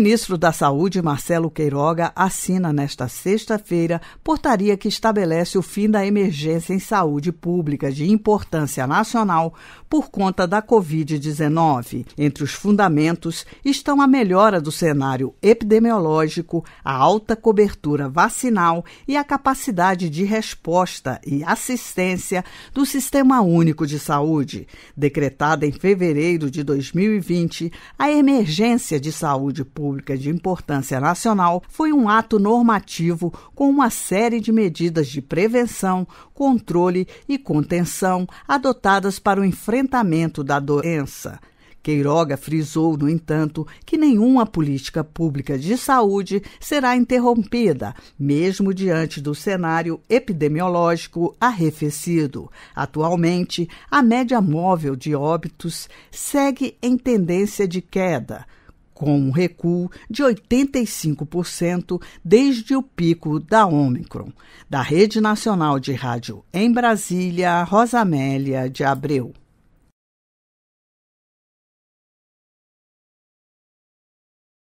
ministro da Saúde, Marcelo Queiroga, assina nesta sexta-feira portaria que estabelece o fim da emergência em saúde pública de importância nacional por conta da Covid-19. Entre os fundamentos estão a melhora do cenário epidemiológico, a alta cobertura vacinal e a capacidade de resposta e assistência do Sistema Único de Saúde. Decretada em fevereiro de 2020, a emergência de saúde pública Pública de Importância Nacional foi um ato normativo com uma série de medidas de prevenção, controle e contenção adotadas para o enfrentamento da doença. Queiroga frisou, no entanto, que nenhuma política pública de saúde será interrompida, mesmo diante do cenário epidemiológico arrefecido. Atualmente, a média móvel de óbitos segue em tendência de queda com um recuo de 85% desde o pico da Omicron. Da Rede Nacional de Rádio em Brasília, Rosamélia de Abreu.